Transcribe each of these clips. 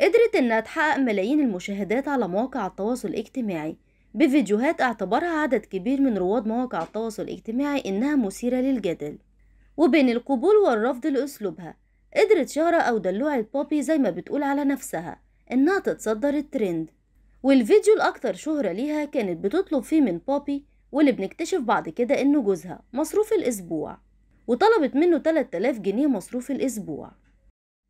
قدرت إنها تحقق ملايين المشاهدات على مواقع التواصل الاجتماعي بفيديوهات اعتبرها عدد كبير من رواد مواقع التواصل الاجتماعي إنها مثيرة للجدل وبين القبول والرفض لأسلوبها قدرت شهرة أو دلوعة بوبي زي ما بتقول على نفسها إنها تتصدر الترند والفيديو الأكثر شهرة ليها كانت بتطلب فيه من بوبي واللي بنكتشف بعد كده إنه جوزها مصروف الأسبوع وطلبت منه 3000 جنيه مصروف الأسبوع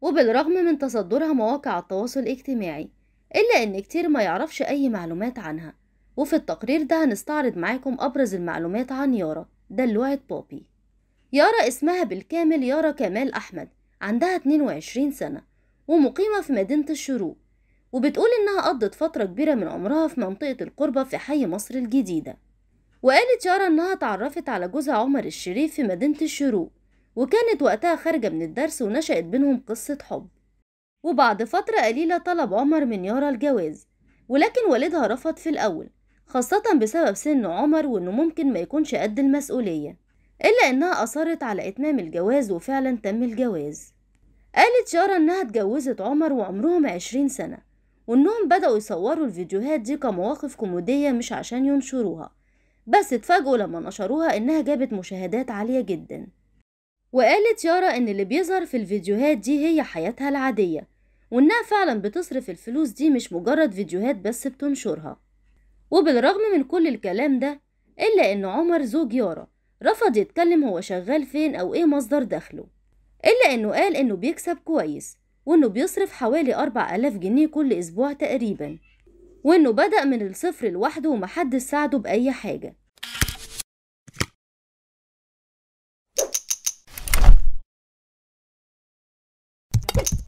وبالرغم من تصدرها مواقع التواصل الاجتماعي إلا إن كتير ما يعرفش أي معلومات عنها وفي التقرير ده هنستعرض معاكم أبرز المعلومات عن يارا دلوعة بوبي يارا اسمها بالكامل يارا كمال أحمد عندها 22 سنة ومقيمة في مدينة الشروق وبتقول إنها قضت فترة كبيرة من عمرها في منطقة القربة في حي مصر الجديدة وقالت يارا إنها تعرفت على جوزها عمر الشريف في مدينة الشروق وكانت وقتها خارجة من الدرس ونشأت بينهم قصة حب وبعد فترة قليلة طلب عمر من يارا الجواز ولكن والدها رفض في الأول خاصة بسبب سن عمر وإنه ممكن ما يكونش قد المسؤولية إلا إنها أصرت على إتمام الجواز وفعلا تم الجواز قالت يارا إنها اتجوزت عمر وعمرهم عشرين سنة وإنهم بدأوا يصوروا الفيديوهات دي كمواقف كوميدية مش عشان ينشروها بس اتفاجئوا لما نشروها إنها جابت مشاهدات عالية جدا وقالت يارا إن اللي بيظهر في الفيديوهات دي هي حياتها العادية وإنها فعلا بتصرف الفلوس دي مش مجرد فيديوهات بس بتنشرها وبالرغم من كل الكلام ده إلا إن عمر زوج يارا رفض يتكلم هو شغال فين أو إيه مصدر دخله إلا إنه قال إنه بيكسب كويس وإنه بيصرف حوالي أربع ألاف جنيه كل أسبوع تقريبا وإنه بدأ من الصفر لوحده ومحدش ساعده بأي حاجة